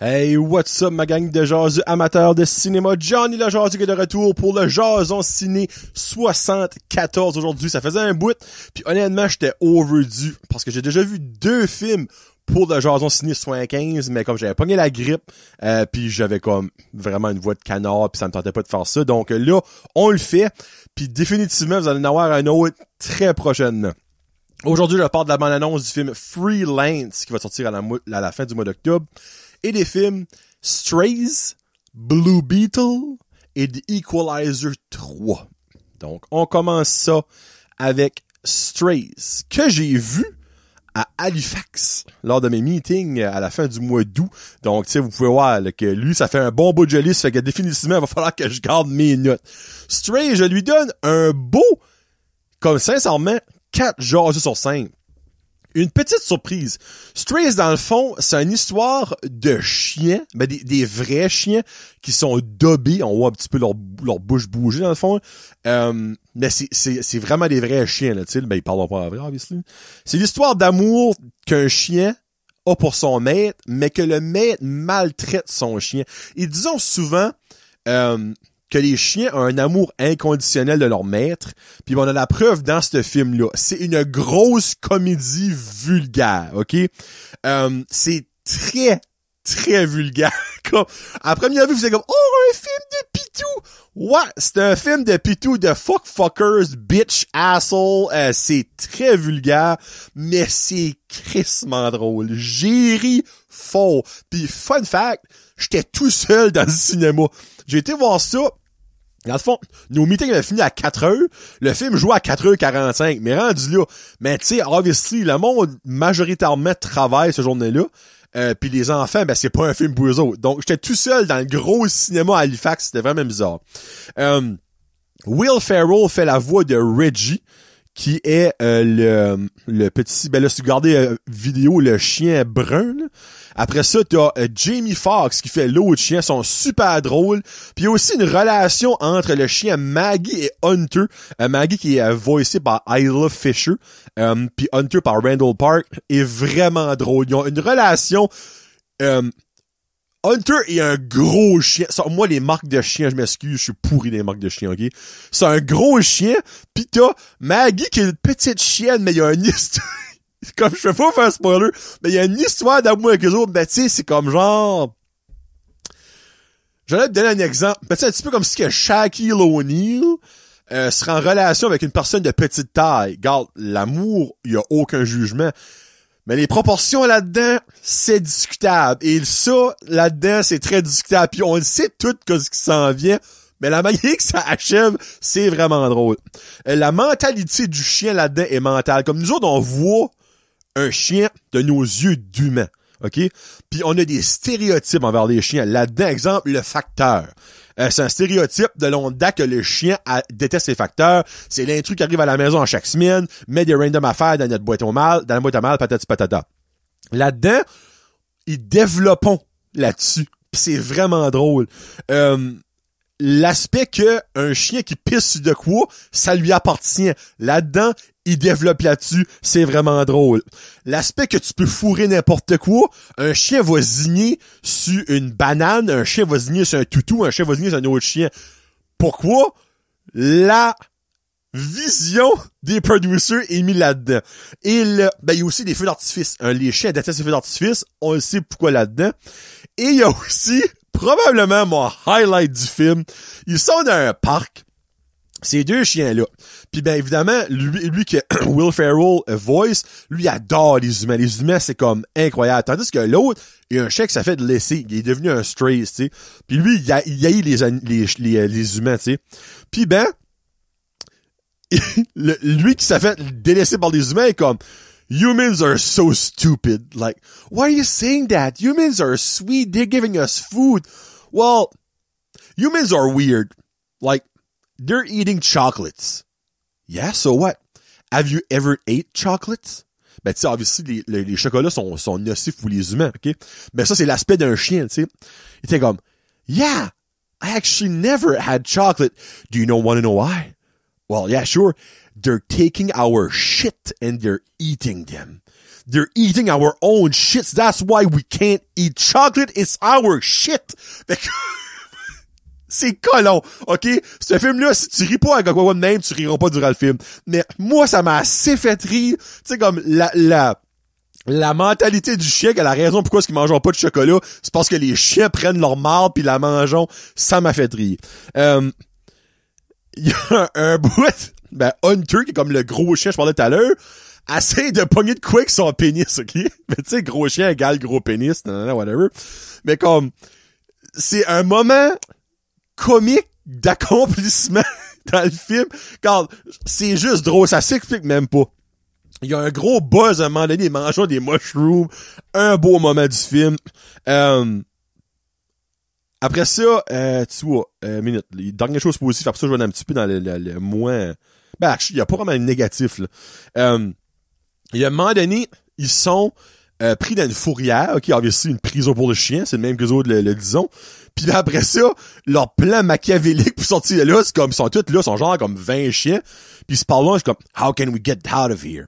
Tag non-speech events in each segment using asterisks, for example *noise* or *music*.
Hey, what's up ma gang de jazz amateurs de cinéma? Johnny le jazz qui est de retour pour le Jason Ciné 74 aujourd'hui. Ça faisait un bout, puis honnêtement, j'étais overdue parce que j'ai déjà vu deux films pour le Jason Ciné 75, mais comme j'avais pogné la grippe, euh, puis j'avais comme vraiment une voix de canard, puis ça me tentait pas de faire ça. Donc là, on le fait, puis définitivement, vous allez en avoir un autre très prochainement. Aujourd'hui, je parle de la bande-annonce du film Freelance qui va sortir à la fin du mois d'octobre et des films Strays, Blue Beetle et The Equalizer 3. Donc, on commence ça avec Strays, que j'ai vu à Halifax lors de mes meetings à la fin du mois d'août. Donc, tu sais, vous pouvez voir que lui, ça fait un bon bout de jolie, ça fait que définitivement, il va falloir que je garde mes notes. Strays, je lui donne un beau, comme sincèrement, 4 jours sur 5. Une petite surprise. Strays, dans le fond, c'est une histoire de chiens, mais ben, des, vrais chiens qui sont dobés. On voit un petit peu leur, leur bouche bouger, dans le fond. Euh, mais c'est vraiment des vrais chiens, là, tu sais. Ben, ils parlent pas en vrai, obviously. C'est l'histoire d'amour qu'un chien a pour son maître, mais que le maître maltraite son chien. Ils disons souvent... Euh, que les chiens ont un amour inconditionnel de leur maître. Puis on a la preuve dans ce film-là. C'est une grosse comédie vulgaire, OK? Euh, c'est très, très vulgaire. *laughs* à première vue, vous êtes comme « Oh, un film de Pitou! » Ouais, c'est un film de Pitou de fuck fuckers, bitch, asshole. Euh, c'est très vulgaire, mais c'est crissement drôle. J'ai ri fort. Puis fun fact, j'étais tout seul dans le cinéma. J'ai été voir ça. Dans le fond, nos meetings avaient fini à 4 h Le film jouait à 4h45. Mais rendu là, mais tu sais, obviously, le monde majoritairement travaille ce journée-là. Euh, puis les enfants, ben c'est pas un film pour eux autres. Donc j'étais tout seul dans le gros cinéma à Halifax, c'était vraiment bizarre. Euh, Will Ferrell fait la voix de Reggie qui est euh, le, le petit... Ben là, si vous regardez euh, vidéo, le chien brun. Après ça, t'as as euh, Jamie Foxx qui fait l'autre chien. sont super drôles. Puis il y a aussi une relation entre le chien Maggie et Hunter. Maggie qui est voicée par Isla Fisher. puis Hunter par Randall Park est vraiment drôle. Ils ont une relation... Hunter est un gros chien. moi, les marques de chien, je m'excuse, je suis pourri des marques de chien, ok? C'est un gros chien, pis t'as Maggie qui est une petite chienne, mais il y a une histoire. *laughs* comme je fais pas faire spoiler, mais il y une histoire d'amour avec eux autres, mais tu sais, c'est comme genre. J'allais te donner un exemple. C'est un petit peu comme si que Shaquille O'Neal euh, serait en relation avec une personne de petite taille. Garde, l'amour, il y a aucun jugement. Mais les proportions là-dedans, c'est discutable. Et ça, là-dedans, c'est très discutable. Puis on le sait tout cause ce qui s'en vient. Mais la manière que ça achève, c'est vraiment drôle. Euh, la mentalité du chien là-dedans est mentale. Comme nous autres, on voit un chien de nos yeux d'humain. OK? Puis on a des stéréotypes envers les chiens. Là-dedans, exemple, le facteur. Euh, c'est un stéréotype de l'onda que le chien déteste les facteurs. C'est l'intrus qui arrive à la maison en chaque semaine, met des random affaires dans notre boîte au mal, dans la boîte à mal, patati patata. Là-dedans, ils développent là-dessus. c'est vraiment drôle. Euh, l'aspect que un chien qui pisse sur de quoi, ça lui appartient. Là-dedans, il développe là-dessus, c'est vraiment drôle. L'aspect que tu peux fourrer n'importe quoi, un chien va zigner sur une banane, un chien va zigner sur un toutou, un chien va sur un autre chien. Pourquoi? La vision des producers est mise là-dedans. Et ben, il y a aussi des feux d'artifice. un les chiens détestent ces feux d'artifice, on le sait pourquoi là-dedans. Et il y a aussi probablement mon highlight du film. Ils sont dans un parc. Ces deux chiens-là. Puis ben évidemment, lui, qui que *clears throat* Will Ferrell euh, voice, lui adore les humains. Les humains, c'est comme incroyable. Tandis que l'autre, il y a un chèque, ça fait de laisser. Il est devenu un stray, tu sais. Puis lui, il, a, il les, euh, les, humains, tu sais. Puis ben, *laughs* lui qui s'est fait délaisser par les humains est comme humans are so stupid. Like, why are you saying that? Humans are sweet. They're giving us food. Well, humans are weird. Like, they're eating chocolates. Yeah, so what? Have you ever ate chocolates? Ben, tu sais, obviously, les, les, chocolats sont, sont nocifs pour les humains, ok? Mais ça, c'est l'aspect d'un chien, tu sais. Il était comme, yeah, I actually never had chocolate. Do you know, want to know why? Well, yeah, sure. They're taking our shit and they're eating them. They're eating our own shit. That's why we can't eat chocolate. It's our shit. *laughs* C'est colon, ok? Ce film-là, si tu ris pas avec quoi même, tu riras pas durant le film. Mais moi, ça m'a assez fait rire. Tu sais, comme la, la, la mentalité du chien, qui a la raison pourquoi est-ce qu'ils mangent pas de chocolat. C'est parce que les chiens prennent leur marde puis la mangeons. Ça m'a fait rire. Euh, *laughs* il y a un, un bout ben, Hunter, qui est comme le gros chien, je parlais tout à l'heure, essaie de pogner de quoi avec son pénis, ok? *laughs* Mais tu sais, gros chien égale gros pénis, nanana, whatever. Mais comme, c'est un moment comique d'accomplissement *laughs* dans le film. Quand c'est juste drôle, ça s'explique même pas. Il y a un gros buzz à un moment donné, il des mushrooms. Un beau moment du film. Euh, après ça, euh, tu vois, euh, minute, les dernières choses positives, après ça, je vais un petit peu dans le, le, le moins ben, il n'y a pas vraiment de négatif, là. Euh, y a un moment donné, ils sont euh, pris dans une fourrière, ok, obviously une prison pour le chien, c'est le même que les autres le, disons. Puis là, après ça, leur plan machiavélique pour sortir de là, c'est comme, ils sont tous là, ils sont genre comme 20 chiens. Puis ils se parlent là, je comme, how can we get out of here?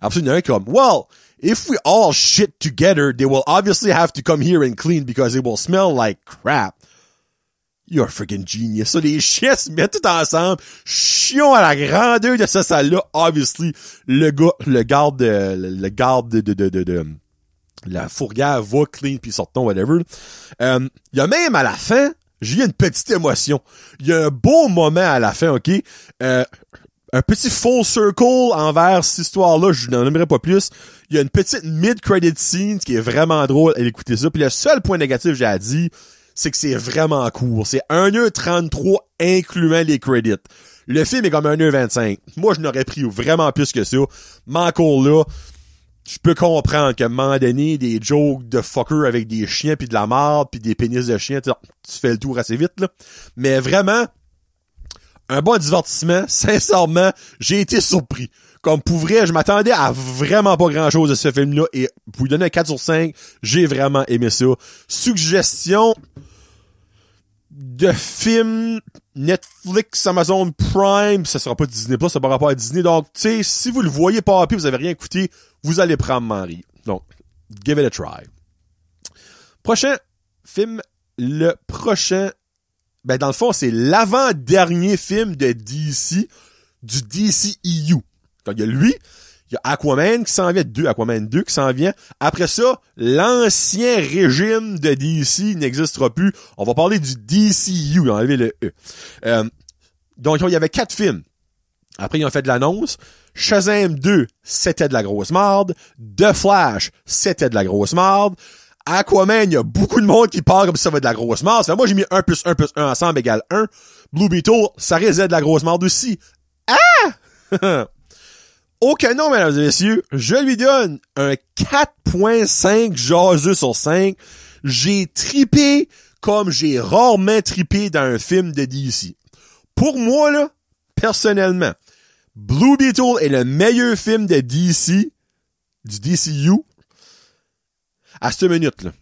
Après, comme, well, if we all shit together, they will obviously have to come here and clean because it will smell like crap. You're a freaking genius. Ça, les chiens se mettent tout ensemble. Chion à la grandeur de cette salle-là. Obviously, le gars, le garde, euh, le garde de, la fourrière va clean puis sortons, whatever. Euh, il y a même à la fin, j'ai eu une petite émotion. Il y a un beau moment à la fin, ok? Euh, un petit full circle envers cette histoire-là, je n'en aimerais pas plus. Il y a une petite mid-credit scene qui est vraiment drôle à écouter ça. Puis le seul point négatif, j'ai à dire, c'est que c'est vraiment court. C'est 1h33 incluant les crédits. Le film est comme 1h25. Moi, je n'aurais pris vraiment plus que ça. Mais encore là, je peux comprendre que un moment des jokes de fucker avec des chiens puis de la marde puis des pénis de chien, tu fais le tour assez vite, là. Mais vraiment, un bon divertissement, *laughs* sincèrement, j'ai été surpris. Comme pour vrai, je m'attendais à vraiment pas grand chose de ce film-là et pour lui donner un 4 sur 5, j'ai vraiment aimé ça. Suggestion, de films Netflix, Amazon Prime, ça sera pas Disney Plus, ça par pas à Disney. Donc, tu sais, si vous le voyez pas à vous avez rien écouté, vous allez prendre Marie. Donc, give it a try. Prochain film, le prochain, ben dans le fond, c'est l'avant-dernier film de DC, du DCEU. quand il y a lui, il y a Aquaman qui s'en vient, deux Aquaman 2 qui s'en vient. Après ça, l'ancien régime de DC n'existera plus. On va parler du DCU, enlever le E. Euh, donc, il y avait quatre films. Après, ils ont fait de l'annonce. Shazam 2, c'était de la grosse marde. The Flash, c'était de la grosse marde. Aquaman, il y a beaucoup de monde qui parle comme si ça va de la grosse marde. Moi, j'ai mis 1 plus 1 plus 1 ensemble égale 1. Blue Beetle, ça résait de la grosse marde aussi. Ah! *laughs* Aucun nom, mesdames et messieurs. Je lui donne un 4.5 jaseux sur 5. J'ai tripé comme j'ai rarement tripé dans un film de DC. Pour moi, là, personnellement, Blue Beetle est le meilleur film de DC, du DCU, à cette minute-là.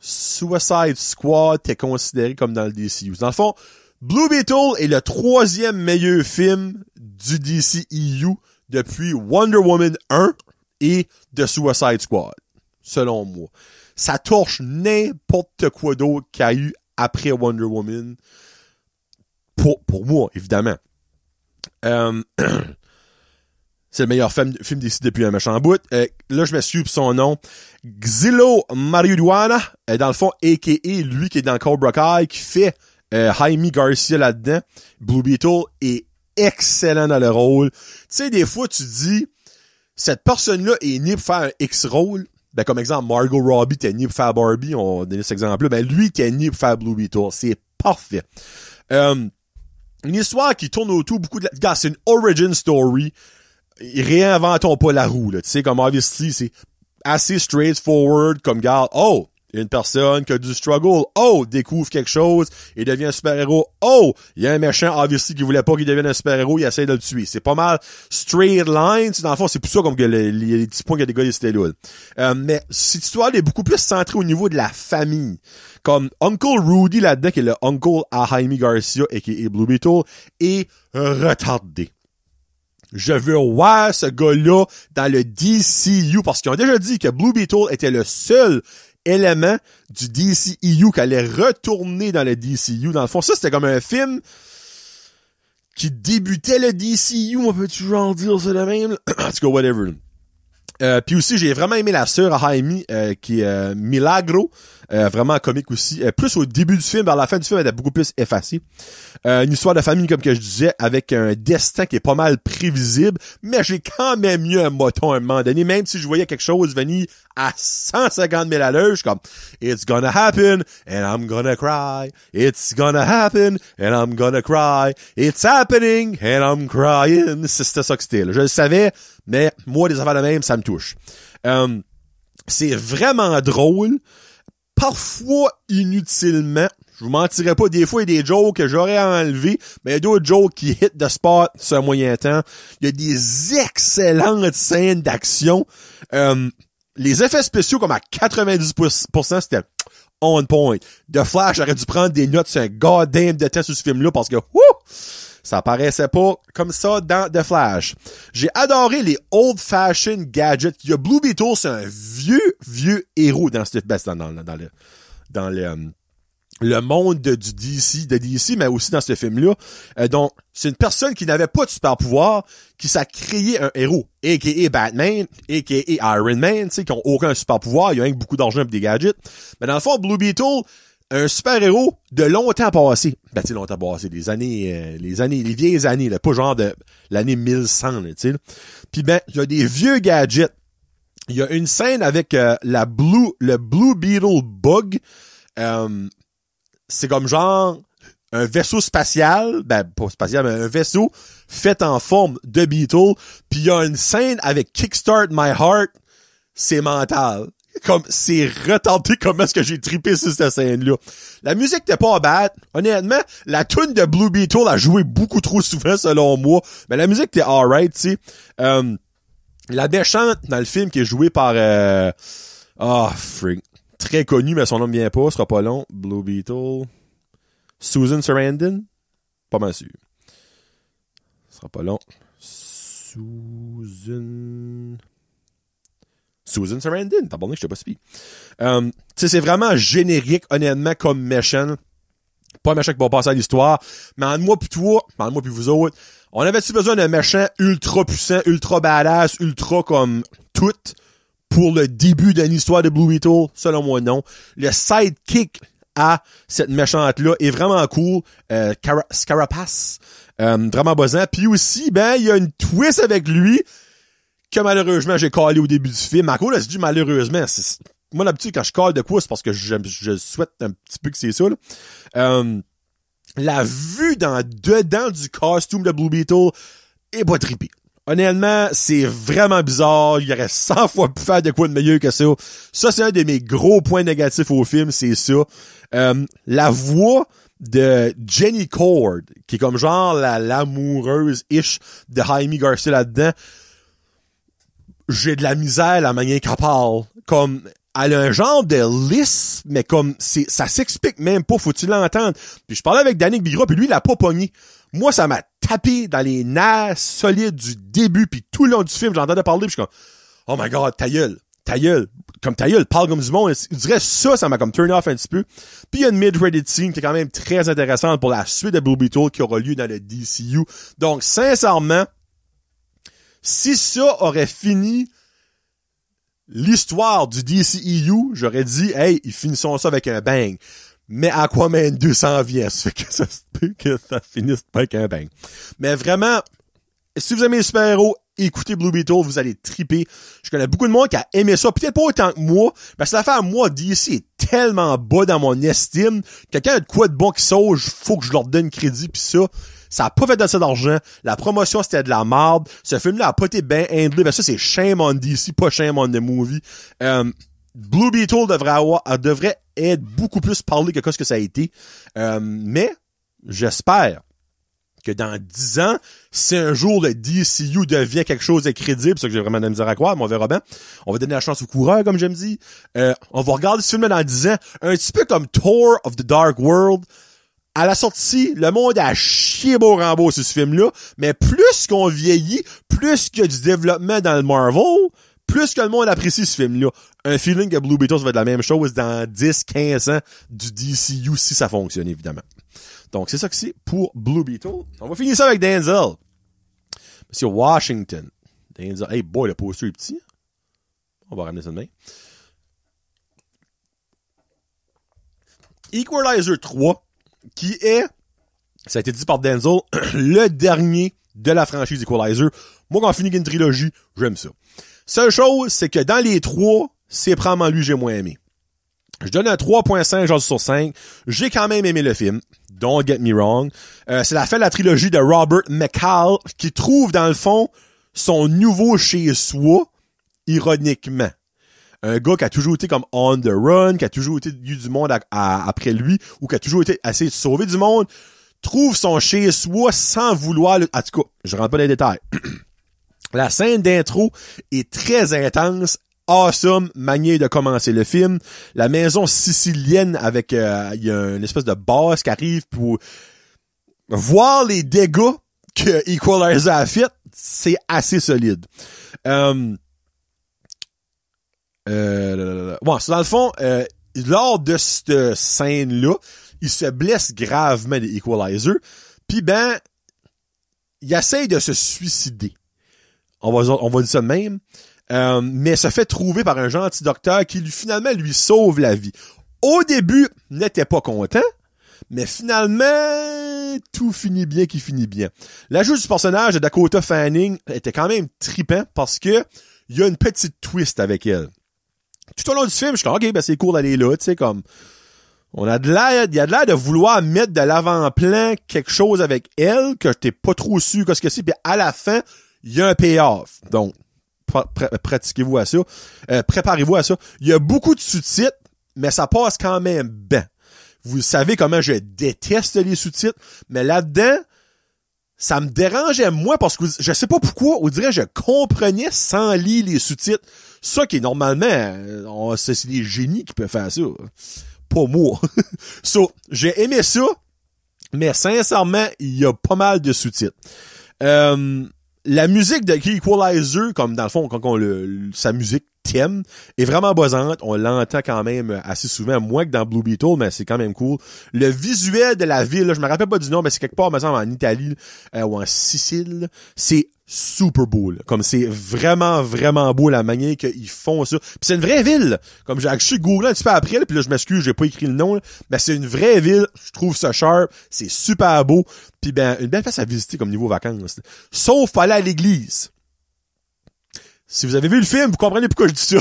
Suicide Squad est considéré comme dans le DCU. Dans le fond, Blue Beetle est le troisième meilleur film du DCEU depuis Wonder Woman 1 et The Suicide Squad, selon moi. Ça torche n'importe quoi d'autre qu'il y a eu après Wonder Woman. Pour, pour moi, évidemment. Euh, *clears throat* c'est le meilleur film, d'ici depuis un méchant bout. Euh, là, je me suis son nom. Xilo Duana euh, dans le fond, a.k.a. lui qui est dans Cobra Kai, qui fait Jaime Garcia là-dedans. Blue Beetle et excellent dans le rôle. Tu sais, des fois, tu dis, cette personne-là est née pour faire un X rôle. Ben, comme exemple, Margot Robbie était née pour faire Barbie, on donne cet exemple-là. Ben, lui qui née pour faire Blue Beetle. C'est parfait. Euh, une histoire qui tourne autour beaucoup de la... c'est une origin story. Réinventons pas la roue, là. Tu sais, comme, obviously, c'est assez straightforward, comme, gars, oh, une personne qui a du struggle, oh, découvre quelque chose et devient un super-héros. Oh, il y a un méchant obviously, qui voulait pas qu'il devienne un super-héros, il essaie de le tuer. C'est pas mal straight line. Dans le fond, c'est pour ça comme que les, les, petits points que des gars des euh, mais cette histoire est beaucoup plus centrée au niveau de la famille. Comme Uncle Rudy là-dedans, qui est le Uncle à Jaime Garcia et qui est Blue Beetle, est retardé. Je veux voir ce gars-là dans le DCU parce qu'ils ont déjà dit que Blue Beetle était le seul élément du DCEU qui allait retourner dans le DCU. E dans le fond, ça, c'était comme un film qui débutait le DCU, e on peut toujours en dire ça de même? *clears throat* en tout cas, whatever. Euh, puis aussi, j'ai vraiment aimé la sœur Jaime, euh, qui est euh, Milagro, vraiment comique aussi. plus au début du film, vers la fin du film, elle était beaucoup plus effacée. une histoire de famille, comme que je disais, avec un destin qui est pas mal prévisible, mais j'ai quand même eu un moton à un moment donné, même si je voyais quelque chose venir à 150 000 à Je suis comme, it's gonna happen and I'm gonna cry. It's gonna happen and I'm gonna cry. It's happening and I'm crying. C'était ça que c'était. Je le savais, mais moi, des affaires de même, ça me touche. Euh, c'est vraiment drôle. Parfois inutilement. Je vous mentirais pas. Des fois, il y a des jokes que j'aurais enlevés, mais il y a d'autres jokes qui hit de spot sur un moyen temps. Il y a des excellentes scènes d'action. Euh, les effets spéciaux, comme à 90%, c'était on point. De Flash, j'aurais dû prendre des notes sur un goddamn de test sur ce film-là parce que, Ça paraissait pas comme ça dans The Flash. J'ai adoré les old-fashioned gadgets. Il y a Blue Beetle, c'est un vieux, vieux héros dans cette, ben, dans, dans, le, dans le, euh, le monde du DC, de DC, mais aussi dans ce film-là. Euh, donc, c'est une personne qui n'avait pas de super pouvoir, qui s'est créé un héros, a.k.a. Batman, a.k.a. Iron Man, tu qui ont aucun super pouvoir, il y a rien que beaucoup d'argent et des gadgets. Mais dans le fond, Blue Beetle, un super-héros de longtemps passé. Ben, tu longtemps passé, les années, euh, les années, les vieilles années, pas genre de l'année 1100, tu sais. Puis ben, il y a des vieux gadgets. Il y a une scène avec euh, la Blue, le Blue Beetle Bug, c'est comme genre un vaisseau spatial, ben pas spatial, mais un vaisseau fait en forme de Beatles puis il y a une scène avec Kickstart My Heart, c'est mental. Comme c'est retenté comment est-ce que j'ai tripé sur cette scène-là. La musique t'es pas bad. Honnêtement, la tune de Blue Beetle a joué beaucoup trop souvent selon moi. Mais la musique était alright, tu sais. Euh, la déchante dans le film qui est jouée par euh, oh, freak très connu, mais son nom ne vient pas, sera pas long. Blue Beetle. Susan Sarandon? Pas mal sûr. Ce sera pas long. Susan. Susan Sarandon, t'as je que je t'ai pas suivi. Euh, tu sais, c'est vraiment générique, honnêtement, comme méchant. Pas un méchant qui va passer à l'histoire, mais en moi puis toi, en moi puis vous autres, on avait-tu besoin d'un méchant ultra puissant, ultra badass, ultra comme tout, pour le début d'une histoire de Blue Beetle? Selon moi, non. Le sidekick à cette méchante-là est vraiment cool. Euh, Scarapace, euh, vraiment buzzant. Puis aussi, ben, il y a une twist avec lui que malheureusement, j'ai calé au début du film. Marco cause, malheureusement. Moi, d'habitude, quand je colle de quoi, c'est parce que je, souhaite un petit peu que c'est ça. Euh, la vue dans dedans du costume de Blue Beetle est pas trippée. Honnêtement, c'est vraiment bizarre. Il y aurait 100 *laughs* fois plus faire de quoi de meilleur que ça. Ça, c'est un de mes gros points négatifs au film, c'est ça. Euh, la voix de Jenny Cord, qui est comme genre la l'amoureuse-ish de Jaime Garcia là-dedans, j'ai de la misère la manière qu'elle parle. Comme, elle a un genre de lisse, mais comme c'est, ça s'explique même pas, faut-tu l'entendre. Puis je parlais avec Danick Bigra, puis lui, il l'a pas pogné. Moi, ça m'a tapé dans les nerfs solides du début, puis tout le long du film, j'entendais parler, puis je suis comme, oh my god, ta gueule, ta gueule, comme ta gueule, parle comme du monde. il dirait ça, ça m'a comme turn off un petit peu. Puis il y a une mid-rated scene qui est quand même très intéressante pour la suite de Blue Beetle qui aura lieu dans le DCU. Donc, sincèrement, si ça aurait fini l'histoire du DCEU, j'aurais dit, hey, ils finissent ça avec un bang. Mais Aquaman 200 s'en vient, ça que ça que ça finisse pas avec un bang. Mais vraiment, si vous aimez les super-héros, écoutez Blue Beetle, vous allez triper. Je connais beaucoup de monde qui a aimé ça, peut-être pas autant que moi, parce que l'affaire, moi, DC est tellement bas dans mon estime, quelqu'un a de quoi de bon qui saute faut que je leur donne crédit pis ça. Ça a pas fait ça d'argent. La promotion, c'était de la marde. Ce film-là a pas été bien handlé. Ben ça, c'est shame on DC, pas shame on the movie. Euh, Blue Beetle devrait avoir, euh, devrait être beaucoup plus parlé que ce que ça a été. Euh, mais, j'espère que dans 10 ans, si un jour le DCU devient quelque chose de crédible, ce que j'ai vraiment de la misère à croire, mon on verra on va donner la chance aux coureurs, comme j'aime dire, euh, on va regarder ce film dans 10 ans, un petit peu comme Tour of the Dark World. À la sortie, le monde a chier beau rambo ce film-là, mais plus qu'on vieillit, plus qu'il y a du développement dans le Marvel, plus que le monde apprécie ce film-là. Un feeling que Blue Beatles va être la même chose dans 10, 15 ans du DCU si ça fonctionne, évidemment. Donc, c'est ça que c'est pour Blue Beetle. On va finir ça avec Denzel. Monsieur Washington. Denzel. Hey, boy, le posture est petit. Hein. On va ramener ça demain. Equalizer 3, qui est, ça a été dit par Denzel, *clears throat* le dernier de la franchise Equalizer. Moi, quand on finit une trilogie, j'aime ça. Seule chose, c'est que dans les trois, c'est probablement lui que j'ai moins aimé. Je donne un 3.5 genre sur 5. J'ai quand même aimé le film. Don't get me wrong. Euh, c'est la fin de la trilogie de Robert McCall qui trouve dans le fond son nouveau chez soi, ironiquement. Un gars qui a toujours été comme on the run, qui a toujours été du monde après lui, ou qui a toujours été assez sauvé du monde, trouve son chez soi sans vouloir... Le... En tout cas, je rentre pas dans les détails. *clears throat* la scène d'intro est très intense awesome manière de commencer le film. La maison sicilienne avec euh, il y a une espèce de boss qui arrive pour voir les dégâts que Equalizer a fait, c'est assez solide. euh, euh dans le fond, euh, lors de cette scène-là, il se blesse gravement l'Equalizer, Puis ben, il essaye de se suicider. On va, on va dire ça de même. Euh, mais se fait trouver par un gentil docteur qui lui, finalement lui sauve la vie. Au début, n'était pas content, mais finalement, tout finit bien qui finit bien. L'ajout du personnage de Dakota Fanning était quand même tripant parce que il y a une petite twist avec elle. Tout au long du film, je suis comme, ok, ben c'est court d'aller là, tu sais, comme, on a de l'air, il y a de l'air de vouloir mettre de l'avant-plan quelque chose avec elle que j'étais pas trop sûr qu'est-ce que c'est, puis à la fin, il y a un payoff. Donc, pratiquez-vous à ça. Euh, préparez-vous à ça. Il y a beaucoup de sous-titres, mais ça passe quand même bien. Vous savez comment je déteste les sous-titres, mais là-dedans, ça me dérangeait moi parce que je sais pas pourquoi, on dirait je comprenais sans lire les sous-titres. Ça qui est normalement, euh, c'est des génies qui peuvent faire ça. Pas moi. *laughs* so, j'ai aimé ça, mais sincèrement, il y a pas mal de sous-titres. Euh, la musique de Key Equalizer, comme dans le fond, quand on le, sa musique thème est vraiment boisante, On l'entend quand même assez souvent, moins que dans Blue Beetle, mais c'est quand même cool. Le visuel de la ville, là, je me rappelle pas du nom, mais c'est quelque part, me semble, en Italie euh, ou en Sicile. C'est super beau. Comme c'est vraiment, vraiment beau la manière qu'ils font ça. Puis c'est une vraie ville. Comme j'ai suis Google un petit peu après, puis là, je m'excuse, j'ai pas écrit le nom. Mais c'est une vraie ville. Je trouve ça sharp. C'est super beau. Puis ben, une belle place à visiter comme niveau vacances. Sauf aller à l'église. Si vous avez vu le film, vous comprenez pourquoi je dis ça.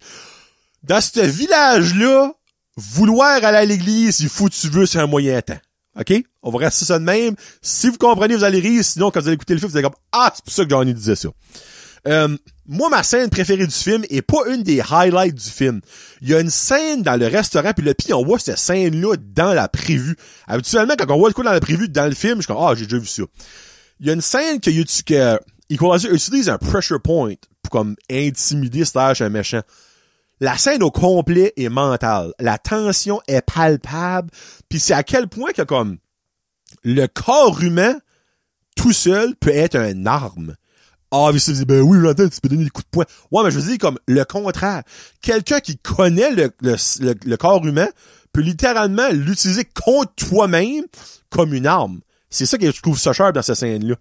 *laughs* Dans ce village-là, vouloir aller à l'église, il faut que tu veux, c'est un moyen temps. OK? On va rester ça de même. Si vous comprenez, vous allez rire. Sinon, quand vous allez écouter le film, vous allez comme Ah, c'est pour ça que ai disait ça. Euh, moi, ma scène préférée du film est pas une des highlights du film. Il y a une scène dans le restaurant, puis le pire, on voit cette scène-là dans la prévue. Habituellement, quand on voit le coup dans la prévue, dans le film, je suis comme Ah, j'ai déjà vu ça. Il y a une scène que, que utilise un pressure point comme intimider suis un méchant. La scène au complet est mentale. La tension est palpable. Puis c'est à quel point que comme le corps humain tout seul peut être une arme. Ah, mais vous ben oui, j'entends, tu peux donner des coups de poing. Ouais, mais je veux dire comme le contraire. Quelqu'un qui connaît le corps humain peut littéralement l'utiliser contre toi-même comme une arme. C'est ça que je trouve ça cher dans cette scène-là.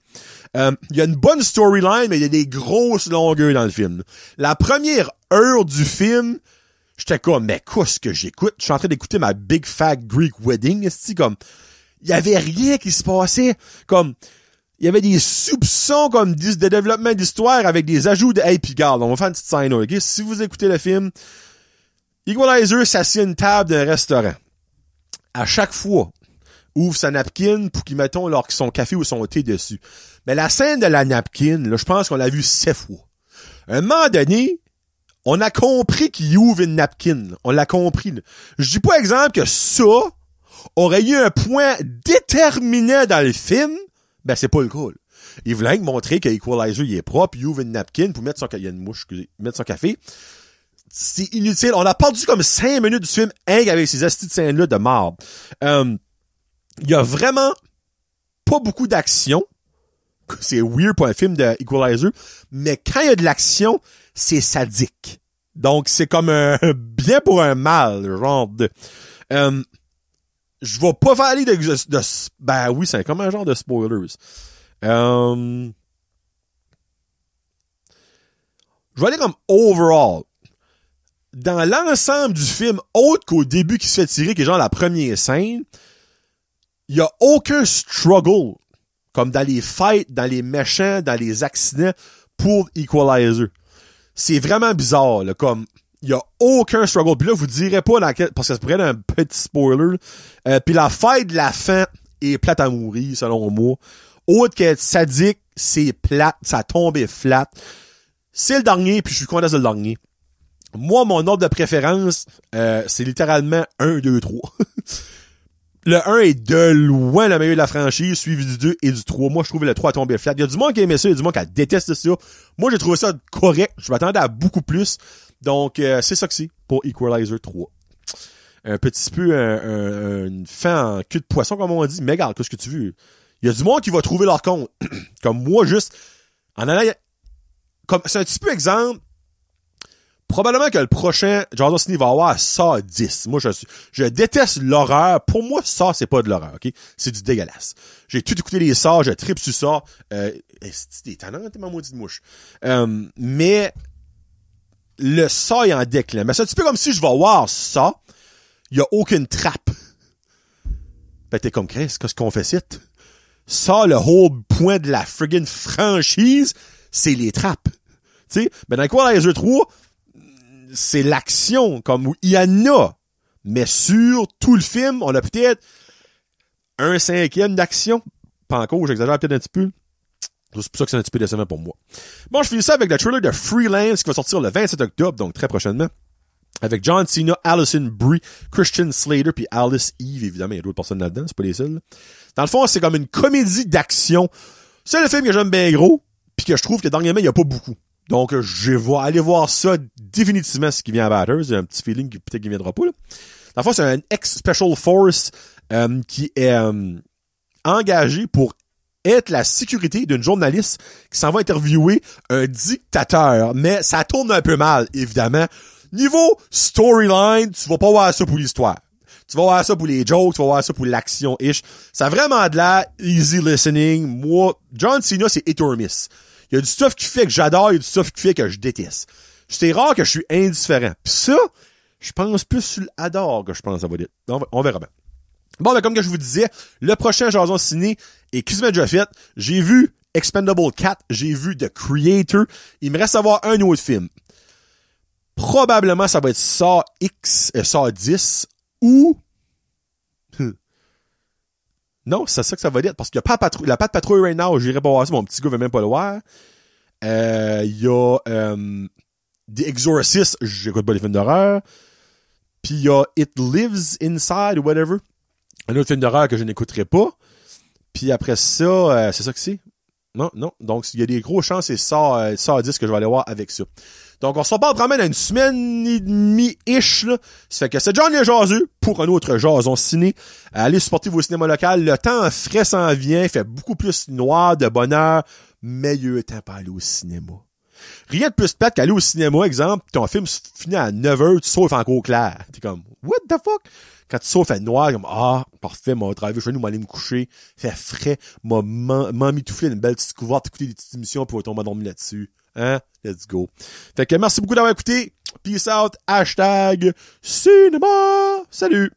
Euh, il y a une bonne storyline, mais il y a des grosses longueurs dans le film. La première heure du film, j'étais comme, mais quoi ce que j'écoute? Je suis en train d'écouter ma Big Fat Greek Wedding, c'est comme, il y avait rien qui se passait, comme, il y avait des soupçons comme de développement d'histoire avec des ajouts de Hey puis on va faire une petite scène ok? Si vous écoutez le film, Equalizer s'assied une table d'un restaurant. À chaque fois, ouvre sa napkin pour qu'il mettons son café ou son thé dessus. Mais la scène de la napkin, là, je pense qu'on l'a vu sept fois. À un moment donné, on a compris qu'il ouvre une napkin. On l'a compris. Je dis pas exemple que ça aurait eu un point déterminé dans le film. Ben, c'est pas le cas. Il voulait montrer que Equalizer, il est propre, il ouvre une napkin pour mettre son, il y a une mouche, mettre son café. C'est inutile. On a perdu comme cinq minutes du film, avec ces astuces de scène là de marbre. Euh, il y a vraiment pas beaucoup d'action. C'est weird pour un film de Equalizer, mais quand il y a de l'action, c'est sadique. Donc c'est comme un *laughs* bien pour un mal, genre de. Euh, je vais pas faire de, de, ben oui, c'est comme un genre de spoilers. Euh, je vais aller comme overall. Dans l'ensemble du film, autre qu'au début qui se fait tirer, qui est genre la première scène, il n'y a aucun struggle, comme dans les fights, dans les méchants, dans les accidents, pour Equalizer. C'est vraiment bizarre, là, comme il n'y a aucun struggle. Puis là, vous direz pas dans parce que ça pourrait être un petit spoiler. Euh, puis la fight de la fin est plate à mourir, selon moi. Autre que sadique, c'est plate, ça tombe et flat. C'est le dernier, puis je suis content de le dernier. Moi, mon ordre de préférence, euh, c'est littéralement 1, 2, 3 le 1 est de loin le meilleur de la franchise, suivi du 2 et du 3. Moi, je trouvais le 3 à tombé flat. Il y a du monde qui aimait ça, il y a du monde qui déteste ça. Moi, j'ai trouvé ça correct. Je m'attendais à beaucoup plus. Donc, euh, c'est ça que c'est pour Equalizer 3. Un petit peu un, une fin en cul de poisson, comme on dit. Mais regarde, qu'est-ce que tu veux? Il y a du monde qui va trouver leur compte. *clears throat* comme moi, juste, en allant... Comme, c'est un petit peu exemple, probablement que le prochain Jordan Sny va avoir ça 10. Moi, je, je déteste l'horreur. Pour moi, ça, c'est pas de l'horreur, OK? C'est du dégueulasse. J'ai tout écouté les sorts, je tripe sur ça. Euh, étonnant, t'es ma maudite mouche. Euh, mais le ça est en déclin. Mais c'est un petit peu comme si je vais avoir ça, il y a aucune trappe. Ben, t'es comme Chris, qu'est-ce qu'on fait site? Ça, le haut point de la friggin' franchise, c'est les trappes. Tu sais, ben dans quoi dans les jeux 3, c'est l'action, comme il y en a. Mais sur tout le film, on a peut-être un cinquième d'action. Pas encore, j'exagère peut-être un petit peu. C'est pour ça que c'est un petit peu décevant pour moi. Bon, je finis ça avec le thriller de Freelance qui va sortir le 27 octobre, donc très prochainement. Avec John Cena, Allison Brie, Christian Slater, puis Alice Eve, évidemment, il y a d'autres personnes là-dedans, c'est pas les seuls. Dans le fond, c'est comme une comédie d'action. C'est le film que j'aime bien gros, puis que je trouve que dernièrement, il y a pas beaucoup. Donc, je vais aller voir ça définitivement ce qui vient à Batters. J'ai un petit feeling qui peut-être qu'il viendra pas. Là. Dans c'est un ex-Special Force euh, qui est euh, engagé pour être la sécurité d'une journaliste qui s'en va interviewer un dictateur. Mais ça tourne un peu mal, évidemment. Niveau storyline, tu vas pas voir ça pour l'histoire. Tu vas voir ça pour les jokes, tu vas voir ça pour l'action-ish. Ça vraiment de la easy listening. Moi, John Cena, c'est hit il y a du stuff qui fait que j'adore, il y a du stuff qui fait que je déteste. C'est rare que je suis indifférent. Puis ça, je pense plus sur l'adore que je pense, à vous dire. On verra bien. Bon, ben, comme que je vous disais, le prochain Jason ciné est Kismet déjà J'ai vu Expendable 4, j'ai vu The Creator. Il me reste à voir un autre film. Probablement, ça va être Saw X, euh, Saw 10 ou non, c'est ça que ça va dire parce qu'il y a pas de la patrouille right now, j'irai pas voir ça, mon petit gars veut même pas le voir. Euh, il y a euh, The Exorcist, j'écoute pas les films d'horreur. Puis il y a It Lives Inside ou whatever. Un autre film d'horreur que je n'écouterai pas. Puis après ça, euh, c'est ça que c'est. Non, non. Donc, il y a des gros chances et à 10 euh, que je vais aller voir avec ça. Donc, on se on vraiment à une semaine et demie-ish, là. Ça fait que c'est John les pour un autre Jason ciné. Allez supporter vos cinémas local. Le temps frais s'en vient. fait beaucoup plus noir, de bonheur. Meilleur temps pour aller au cinéma. Rien de plus plate qu'aller au cinéma, exemple, ton film finit à 9h, tu en gros clair. T'es comme, what the fuck? Quand tu sors, fait noir, comme, ah, parfait, m'a je vais nous, m'aller me coucher, fait frais, m'a m'emmitouflé une belle petite couverte, écouter des petites émissions, pour tomber dormir là-dessus. Hein? Let's go. Fait que merci beaucoup d'avoir écouté. Peace out. Hashtag cinéma. Salut.